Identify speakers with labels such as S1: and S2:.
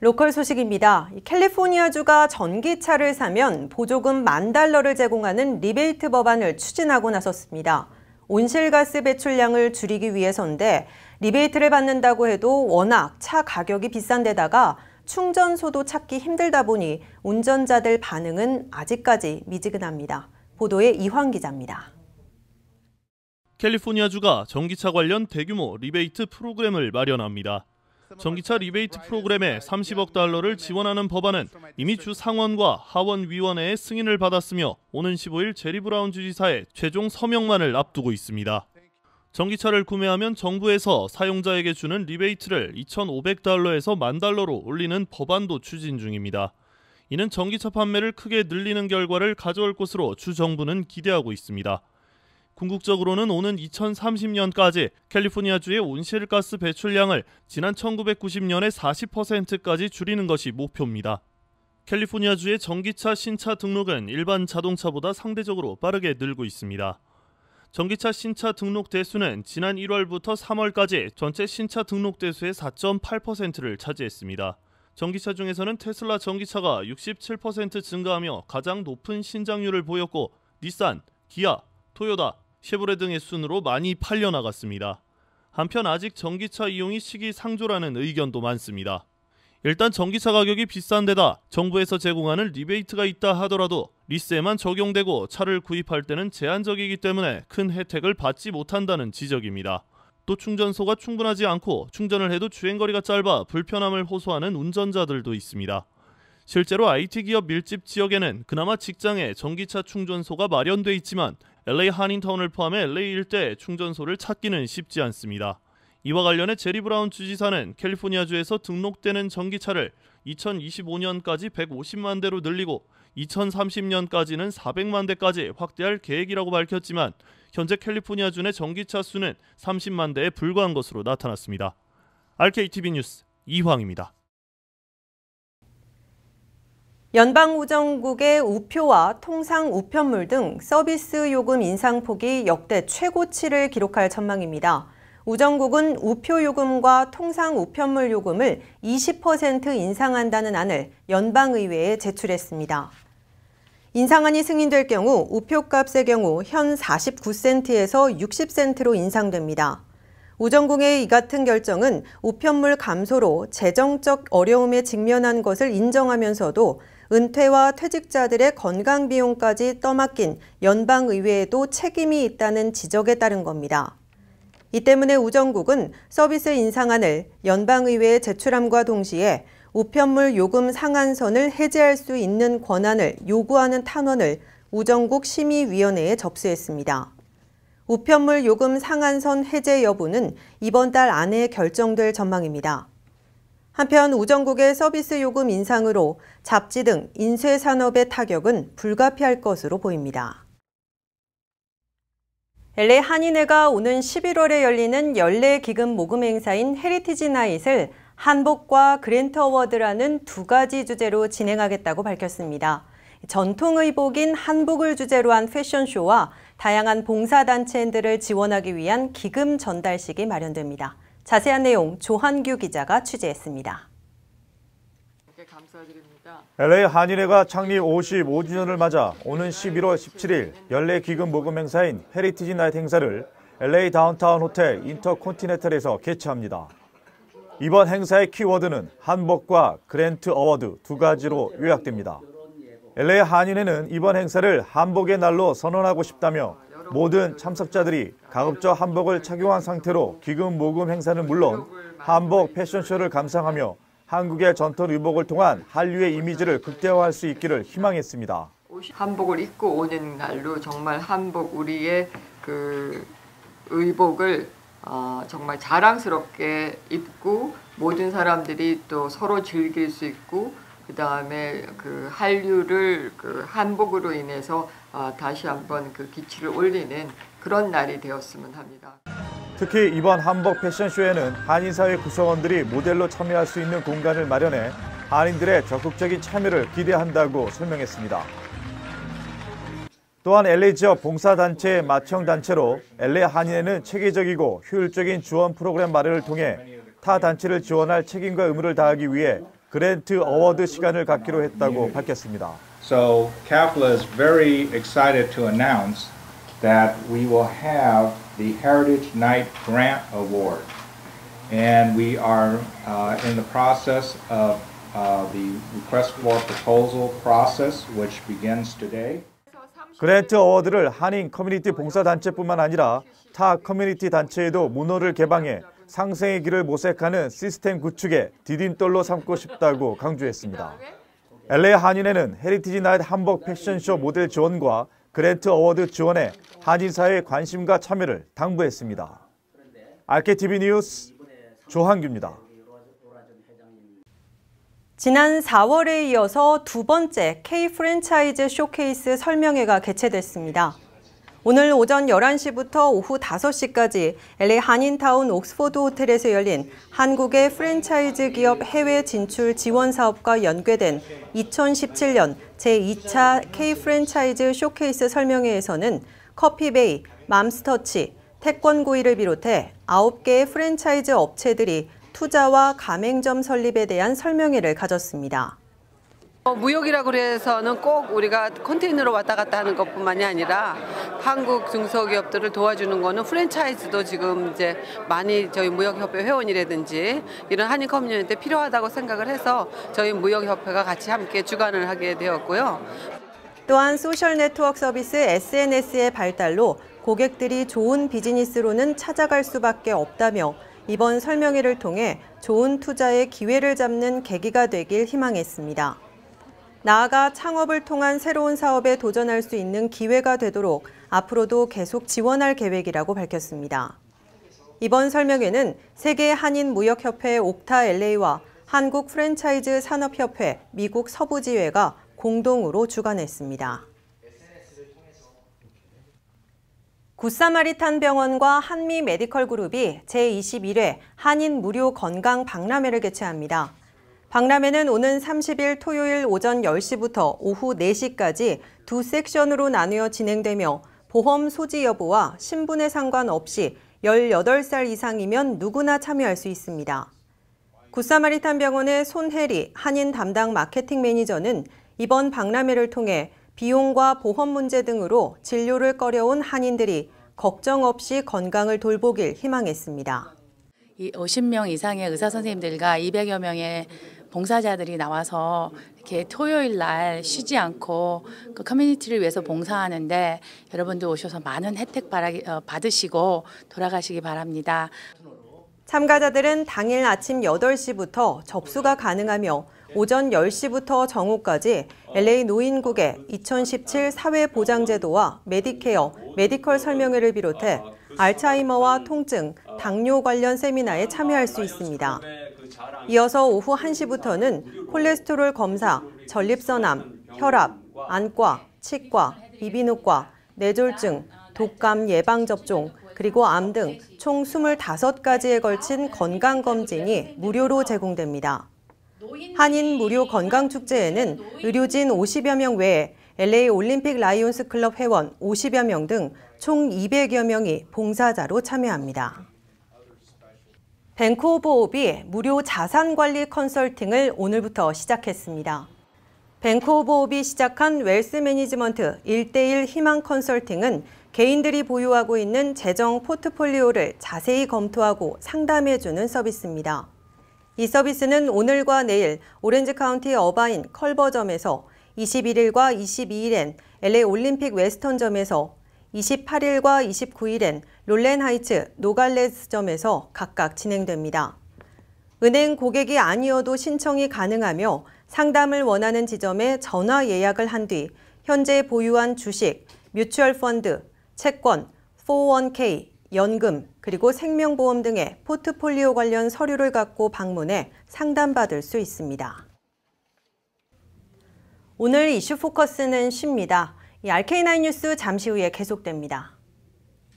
S1: 로컬 소식입니다. 캘리포니아주가 전기차를 사면 보조금 만 달러를 제공하는 리베이트 법안을 추진하고 나섰습니다. 온실가스 배출량을 줄이기 위해서인데 리베이트를 받는다고 해도 워낙 차 가격이 비싼 데다가 충전소도 찾기 힘들다 보니 운전자들 반응은 아직까지 미지근합니다. 보도에 이황 기자입니다.
S2: 캘리포니아주가 전기차 관련 대규모 리베이트 프로그램을 마련합니다. 전기차 리베이트 프로그램에 30억 달러를 지원하는 법안은 이미 주 상원과 하원 위원회의 승인을 받았으며 오는 15일 제리 브라운 주지사의 최종 서명만을 앞두고 있습니다. 전기차를 구매하면 정부에서 사용자에게 주는 리베이트를 2,500달러에서 1만 달러로 올리는 법안도 추진 중입니다. 이는 전기차 판매를 크게 늘리는 결과를 가져올 것으로 주 정부는 기대하고 있습니다. 궁극적으로는 오는 2030년까지 캘리포니아주의 온실가스 배출량을 지난 1990년의 40%까지 줄이는 것이 목표입니다. 캘리포니아주의 전기차 신차 등록은 일반 자동차보다 상대적으로 빠르게 늘고 있습니다. 전기차 신차 등록 대수는 지난 1월부터 3월까지 전체 신차 등록 대수의 4.8%를 차지했습니다. 전기차 중에서는 테슬라 전기차가 67% 증가하며 가장 높은 신장률을 보였고, 닛산, 기아, 토요다, 쉐보레 등의 순으로 많이 팔려나갔습니다. 한편 아직 전기차 이용이 시기상조라는 의견도 많습니다. 일단 전기차 가격이 비싼 데다 정부에서 제공하는 리베이트가 있다 하더라도 리스에만 적용되고 차를 구입할 때는 제한적이기 때문에 큰 혜택을 받지 못한다는 지적입니다. 또 충전소가 충분하지 않고 충전을 해도 주행거리가 짧아 불편함을 호소하는 운전자들도 있습니다. 실제로 IT 기업 밀집 지역에는 그나마 직장에 전기차 충전소가 마련돼 있지만 LA 한인타운을 포함해 LA 일대 충전소를 찾기는 쉽지 않습니다. 이와 관련해 제리 브라운 주지사는 캘리포니아주에서 등록되는 전기차를 2025년까지 150만 대로 늘리고 2030년까지는 400만 대까지 확대할 계획이라고 밝혔지만 현재 캘리포니아주 내 전기차 수는 30만 대에 불과한 것으로 나타났습니다. RKTV 뉴스 이황입니다.
S1: 연방우정국의 우표와 통상 우편물 등 서비스 요금 인상폭이 역대 최고치를 기록할 전망입니다. 우정국은 우표 요금과 통상 우편물 요금을 20% 인상한다는 안을 연방의회에 제출했습니다. 인상안이 승인될 경우 우표값의 경우 현 49센트에서 60센트로 인상됩니다. 우정국의 이 같은 결정은 우편물 감소로 재정적 어려움에 직면한 것을 인정하면서도 은퇴와 퇴직자들의 건강 비용까지 떠맡긴 연방의회에도 책임이 있다는 지적에 따른 겁니다. 이 때문에 우정국은 서비스 인상안을 연방의회에 제출함과 동시에 우편물 요금 상한선을 해제할 수 있는 권한을 요구하는 탄원을 우정국 심의위원회에 접수했습니다. 우편물 요금 상한선 해제 여부는 이번 달 안에 결정될 전망입니다. 한편 우정국의 서비스 요금 인상으로 잡지 등 인쇄 산업의 타격은 불가피할 것으로 보입니다. LA 한인회가 오는 11월에 열리는 연례 기금 모금 행사인 헤리티지 나잇을 한복과 그랜트 어워드라는 두 가지 주제로 진행하겠다고 밝혔습니다. 전통 의복인 한복을 주제로 한 패션쇼와 다양한 봉사단체들을 지원하기 위한 기금 전달식이 마련됩니다. 자세한 내용 조한규 기자가 취재했습니다.
S3: LA 한인회가 창립 55주년을 맞아 오는 11월 17일 연례 기금 모금 행사인 헤리티지 나이 행사를 LA 다운타운 호텔 인터콘티네탈에서 개최합니다. 이번 행사의 키워드는 한복과 그랜트 어워드 두 가지로 요약됩니다. LA 한인회는 이번 행사를 한복의 날로 선언하고 싶다며 모든 참석자들이 가급적 한복을 착용한 상태로 기금 모금 행사는 물론 한복 패션쇼를 감상하며 한국의 전통 의복을 통한 한류의 이미지를 극대화할 수 있기를 희망했습니다.
S1: 한복을 입고 오는 날로 정말 한복 우리의 그 의복을 어, 정말 자랑스럽게 입고 모든 사람들이 또 서로 즐길 수 있고 그 다음에 그 한류를 그 한복으로 인해서 어, 다시 한번 그 기치를 올리는 그런 날이 되었으면 합니다.
S3: 특히 이번 한복 패션쇼에는 한인사회 구성원들이 모델로 참여할 수 있는 공간을 마련해 한인들의 적극적인 참여를 기대한다고 설명했습니다. 또한 LA 지역 봉사단체의 마청단체로 LA 한인회는 체계적이고 효율적인 지원 프로그램 마련을 통해 타 단체를 지원할 책임과 의무를 다하기 위해 그랜트 어워드 시간을 갖기로 했다고 밝혔습니다.
S1: So CAFLA is very excited to announce that we will have the Heritage Night Grant Award. And we are uh, in the process of uh, the request for proposal process, which begins
S3: today. 그랜트 어워드를 한인 커뮤니티 봉사단체뿐만 아니라 타 커뮤니티 단체에도 문호를 개방해 상생의 길을 모색하는 시스템 구축에 디딤돌로 삼고 싶다고 강조했습니다. LA 한인회는 헤리티지 나잇 이 한복 패션쇼 모델 지원과 그랜트 어워드 지원에 한인사회의 관심과 참여를 당부했습니다. RKTV 뉴스 조한규입니다.
S1: 지난 4월에 이어서 두 번째 K 프랜차이즈 쇼케이스 설명회가 개최됐습니다. 오늘 오전 11시부터 오후 5시까지 LA 한인타운 옥스포드 호텔에서 열린 한국의 프랜차이즈 기업 해외 진출 지원 사업과 연계된 2017년 제2차 K-프랜차이즈 쇼케이스 설명회에서는 커피베이, 맘스터치, 태권고이를 비롯해 9개의 프랜차이즈 업체들이 투자와 가맹점 설립에 대한 설명회를 가졌습니다. 어, 무역이라 그래서는 꼭 우리가 컨테이너로 왔다 갔다 하는 것뿐만이 아니라 한국 중소기업들을 도와주는 거는 프랜차이즈도 지금 이제 많이 저희 무역협회 회원이라든지 이런 한인 커뮤니티 에 필요하다고 생각을 해서 저희 무역협회가 같이 함께 주관을 하게 되었고요. 또한 소셜 네트워크 서비스 SNS의 발달로 고객들이 좋은 비즈니스로는 찾아갈 수밖에 없다며 이번 설명회를 통해 좋은 투자의 기회를 잡는 계기가 되길 희망했습니다. 나아가 창업을 통한 새로운 사업에 도전할 수 있는 기회가 되도록 앞으로도 계속 지원할 계획이라고 밝혔습니다. 이번 설명회는 세계 한인 무역협회 옥타 LA와 한국 프랜차이즈 산업협회 미국 서부지회가 공동으로 주관했습니다. 굿사마리탄 병원과 한미 메디컬 그룹이 제21회 한인 무료 건강 박람회를 개최합니다. 박람회는 오는 30일 토요일 오전 10시부터 오후 4시까지 두 섹션으로 나누어 진행되며 보험 소지 여부와 신분에 상관없이 18살 이상이면 누구나 참여할 수 있습니다. 구사마리탄 병원의 손혜리 한인 담당 마케팅 매니저는 이번 박람회를 통해 비용과 보험 문제 등으로 진료를 꺼려온 한인들이 걱정 없이 건강을 돌보길 희망했습니다. 50명 이상의 의사 선생님들과 200여 명의 봉사자들이 나와서 이렇게 토요일 날 쉬지 않고 그 커뮤니티를 위해서 봉사하는데 여러분도 오셔서 많은 혜택 어, 받으시고 돌아가시기 바랍니다. 참가자들은 당일 아침 8시부터 접수가 가능하며 오전 10시부터 정오까지 LA 노인국의 2017 사회보장제도와 메디케어, 메디컬 설명회를 비롯해 알츠하이머와 통증, 당뇨 관련 세미나에 참여할 수 있습니다. 이어서 오후 1시부터는 콜레스테롤 검사, 전립선암, 혈압, 안과, 치과, 이비인후과, 뇌졸중, 독감 예방접종, 그리고 암 등 총 25가지에 걸친 건강검진이 무료로 제공됩니다. 한인 무료 건강축제에는 의료진 50여 명 외에 LA 올림픽 라이온스 클럽 회원 50여 명 등 총 200여 명이 봉사자로 참여합니다. 벤코 오브업이 무료 자산관리 컨설팅을 오늘부터 시작했습니다. 벤코 오브업이 시작한 웰스 매니지먼트 1대1 희망 컨설팅은 개인들이 보유하고 있는 재정 포트폴리오를 자세히 검토하고 상담해주는 서비스입니다. 이 서비스는 오늘과 내일 오렌지 카운티 어바인 컬버점에서 21일과 22일엔 LA 올림픽 웨스턴점에서 28일과 29일엔 롤렌 하이츠, 노갈레스점에서 각각 진행됩니다. 은행 고객이 아니어도 신청이 가능하며 상담을 원하는 지점에 전화 예약을 한 뒤 현재 보유한 주식, 뮤추얼 펀드, 채권, 401k, 연금, 그리고 생명보험 등의 포트폴리오 관련 서류를 갖고 방문해 상담받을 수 있습니다. 오늘 이슈 포커스는 쉽니다. 이 RK9 뉴스 잠시 후에 계속됩니다.